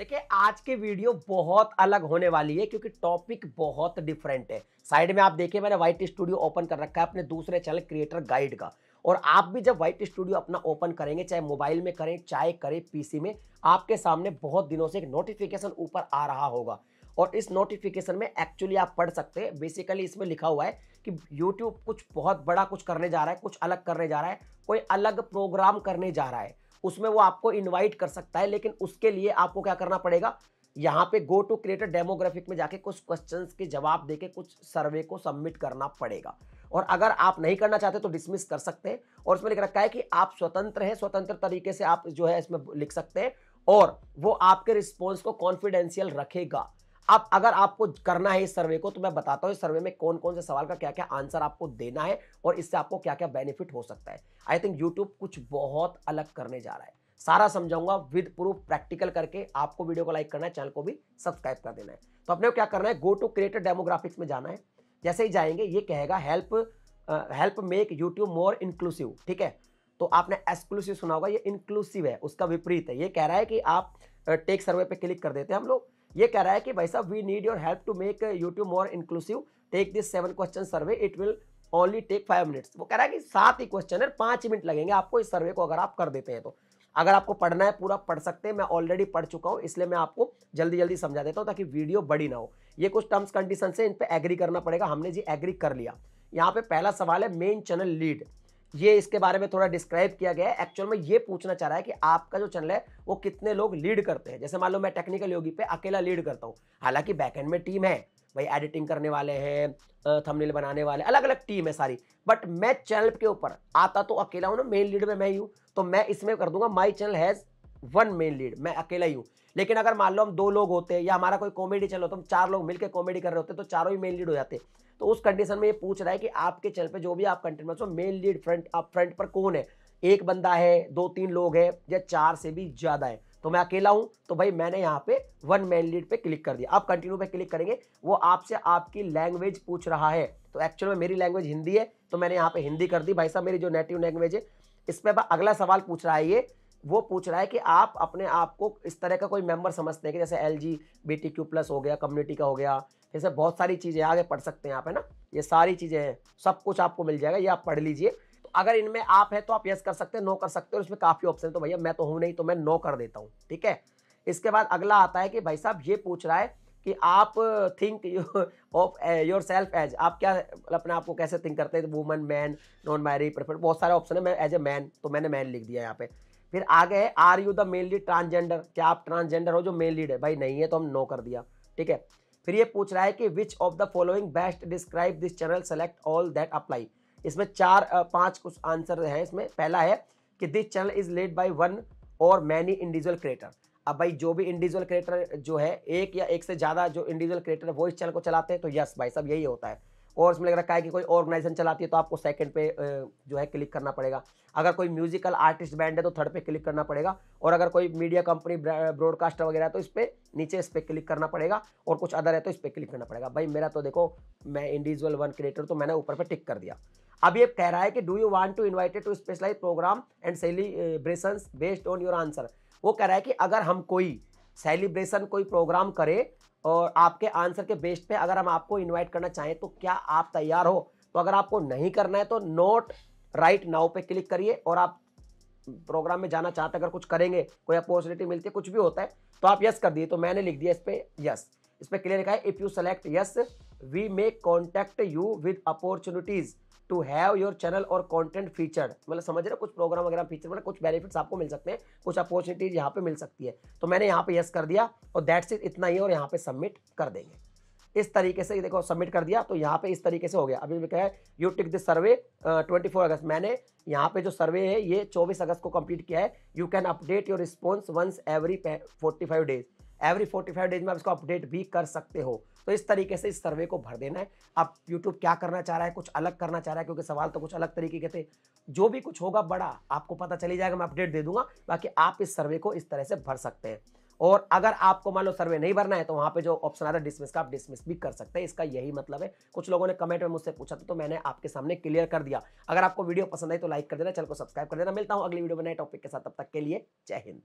देखिए आज की वीडियो बहुत अलग होने वाली है क्योंकि टॉपिक बहुत डिफरेंट है साइड में आप देखिए मैंने व्हाइट स्टूडियो ओपन कर रखा है अपने दूसरे चैनल क्रिएटर गाइड का और आप भी जब व्हाइट स्टूडियो अपना ओपन करेंगे चाहे मोबाइल में करें चाहे करें पीसी में आपके सामने बहुत दिनों से एक नोटिफिकेशन ऊपर आ रहा होगा और इस नोटिफिकेशन में एक्चुअली आप पढ़ सकते हैं बेसिकली इसमें लिखा हुआ है कि यूट्यूब कुछ बहुत बड़ा कुछ करने जा रहा है कुछ अलग करने जा रहा है कोई अलग प्रोग्राम करने जा रहा है उसमें वो आपको इन्वाइट कर सकता है लेकिन उसके लिए आपको क्या करना पड़ेगा यहाँ पे गो टू क्रिएटर डेमोग्राफिक में जाके कुछ क्वेश्चन के जवाब देके कुछ सर्वे को सबमिट करना पड़ेगा और अगर आप नहीं करना चाहते तो डिसमिस कर सकते हैं और उसमें लिख रखा है कि आप स्वतंत्र हैं स्वतंत्र तरीके से आप जो है इसमें लिख सकते हैं और वो आपके रिस्पॉन्स को कॉन्फिडेंशियल रखेगा अब अगर आपको करना है इस सर्वे को तो मैं बताता हूँ इस सर्वे में कौन कौन से सवाल का क्या क्या आंसर आपको देना है और इससे आपको क्या क्या बेनिफिट हो सकता है आई थिंक यूट्यूब कुछ बहुत अलग करने जा रहा है सारा समझाऊंगा विद प्रूफ प्रैक्टिकल करके आपको वीडियो को लाइक करना है चैनल को भी सब्सक्राइब कर देना है तो अपने को क्या करना है गो टू क्रिएटर डेमोग्राफिक्स में जाना है जैसे ही जाएंगे ये कहेगा help help make YouTube more inclusive ठीक है तो आपने एक्सक्लूसिव सुना होगा ये इंक्लूसिव है उसका विपरीत है ये कह रहा है कि आप टेक सर्वे पे क्लिक कर देते हैं हम लोग ये कह रहा है कि भाई साहब we need your help to make YouTube more inclusive take this seven question survey it will only take five minutes वो कह रहा है कि सात ही क्वेश्चन है पाँच मिनट लगेंगे आपको इस सर्वे को अगर आप कर देते हैं तो अगर आपको पढ़ना है पूरा पढ़ सकते हैं मैं ऑलरेडी पढ़ चुका हूँ इसलिए मैं आपको जल्दी जल्दी समझा देता हूँ ताकि वीडियो बड़ी ना हो ये कुछ टर्म्स कंडीशन है इन पर एग्री करना पड़ेगा हमने जी एग्री कर लिया यहाँ पे पहला सवाल है मेन चैनल लीड ये इसके बारे में थोड़ा डिस्क्राइब किया गया है एक्चुअल में ये पूछना चाह रहा है कि आपका जो चैनल है वो कितने लोग लीड करते हैं जैसे मान लो मैं टेक्निकल योगी पे अकेला लीड करता हूँ हालांकि बैकएंड में टीम है भाई एडिटिंग करने वाले हैं थंबनेल बनाने वाले अलग अलग टीम है सारी बट मैं चैनल के ऊपर आता तो अकेला हूँ ना मेन लीड में मैं ही हूँ तो मैं इसमें कर दूंगा my channel has one main lead मैं अकेला ही हूँ लेकिन अगर मान लो हम दो लोग होते या हमारा कोई कॉमेडी चैनल होता हम चार लोग मिलकर कॉमेडी कर रहे होते तो चारों ही मेन लीड हो जाते तो उस कंडीशन में ये पूछ रहा है कि आपके चैनल पे जो भी आप कंटेंट बनाते हो मेन लीड फ्रंट आप फ्रंट पर कौन है एक बंदा है दो तीन लोग है या चार से भी ज़्यादा है तो मैं अकेला हूं तो भाई मैंने यहाँ पे वन मेन लीड पे क्लिक कर दिया आप कंटिन्यू पे क्लिक करेंगे वो आपसे आपकी लैंग्वेज पूछ रहा है तो एक्चुअल में मेरी लैंग्वेज हिंदी है तो मैंने यहाँ पे हिंदी कर दी भाई साहब मेरी जो नेटिव लैंग्वेज है इस पर अगला सवाल पूछ रहा है ये वो पूछ रहा है कि आप अपने आप को इस तरह का कोई मेंबर समझते हैं कि जैसे L G B T Q plus हो गया कम्युनिटी का हो गया जैसे बहुत सारी चीज़ें आगे पढ़ सकते हैं आप है ना ये सारी चीज़ें हैं सब कुछ आपको मिल जाएगा ये आप पढ़ लीजिए तो अगर इनमें आप है तो आप यस कर सकते हैं नो कर सकते और इसमें काफ़ी ऑप्शन है तो भैया मैं तो हूँ नहीं तो मैं नो कर देता हूँ ठीक है इसके बाद अगला आता है कि भाई साहब ये पूछ रहा है कि आप think of yourself as आप क्या अपने आप को कैसे थिंक करते हैं woman man non binary prefer बहुत सारे ऑप्शन है मैं एज ए मैन तो मैंने मैन लिख दिया यहाँ पे फिर आगे है are you the male lead transgender क्या आप ट्रांसजेंडर हो जो मेल लीड है भाई नहीं है तो हम नो कर दिया ठीक है फिर ये पूछ रहा है कि which of the following best describe this channel select all that apply इसमें चार पांच कुछ आंसर हैं इसमें पहला है कि this channel is led by one और मैनी इंडिविजुअल क्रिएटर अब भाई जो भी इंडिविजुअल क्रिएटर जो है एक या एक से ज़्यादा जो इंडिविजुअल क्रिएटर वो इस चैनल को चलाते हैं तो यस भाई सब यही होता है और इसमें लग रखा है कि कोई ऑर्गेनाइजेशन चलाती है तो आपको सेकंड पे जो है क्लिक करना पड़ेगा अगर कोई म्यूजिकल आर्टिस्ट बैंड है तो थर्ड पे क्लिक करना पड़ेगा और अगर कोई मीडिया कंपनी ब्रॉडकास्टर वगैरह है तो इस पर नीचे इस पर क्लिक करना पड़ेगा और कुछ अदर है तो इस पर क्लिक करना पड़ेगा भाई मेरा तो देखो मैं इंडिविजुअल वन क्रिएटर तो मैंने ऊपर पर टिक कर दिया अब ये कह रहा है कि do you want to invited to specialise programme and celebration based on your answer वो कह रहा है कि अगर हम कोई सेलिब्रेशन कोई प्रोग्राम करे और आपके आंसर के बेस्ट पे अगर हम आपको इनवाइट करना चाहें तो क्या आप तैयार हो तो अगर आपको नहीं करना है तो नोट राइट नाउ पे क्लिक करिए और आप प्रोग्राम में जाना चाहते अगर कुछ करेंगे कोई अपॉर्चुनिटी मिलती है कुछ भी होता है तो आप यस कर दिए तो मैंने लिख दिया इस पर यस इस पर क्लियर लिखा है if you select yes we make contact you with opportunities to have your channel और कॉन्टेंट फीचर्ड मतलब समझ रहे हो कुछ प्रोग्राम वगैरह फीचर मतलब कुछ बेनिफिट्स आपको मिल सकते हैं कुछ अपॉर्चुनिटीज यहाँ पे मिल सकती है तो मैंने यहाँ पे यस कर दिया और दैट्स इट इतना ही और यहाँ पे सबमिट कर देंगे इस तरीके से देखो सबमिट कर दिया तो यहाँ पे इस तरीके से हो गया अभी भी क्या है you tick this survey twenty four August मैंने यहाँ पे जो सर्वे है ये चौबीस अगस्त को कंप्लीट किया है you can update your response once every forty five days every 45 days में आप इसको अपडेट भी कर सकते हो तो इस तरीके से इस सर्वे को भर देना है आप यूट्यूब क्या करना चाह रहा है कुछ अलग करना चाह रहा है क्योंकि सवाल तो कुछ अलग तरीके के थे जो भी कुछ होगा बड़ा आपको पता चली जाएगा मैं अपडेट दे दूंगा बाकी आप इस सर्वे को इस तरह से भर सकते हैं और अगर आपको मान लो सर्वे नहीं भरना है तो वहाँ पे जो ऑप्शन आता है डिसमिस का आप डिसमिस भी कर सकते हैं इसका यही मतलब है कुछ लोगों ने कमेंट में मुझसे पूछा था तो मैंने आपके सामने क्लियर कर दिया अगर आपको वीडियो पसंद आई तो लाइक कर देना चैनल को सब्सक्राइब कर देना मिलता हूँ अगली वीडियो में नए टॉपिक के साथ तब तक के लिए जय हिंद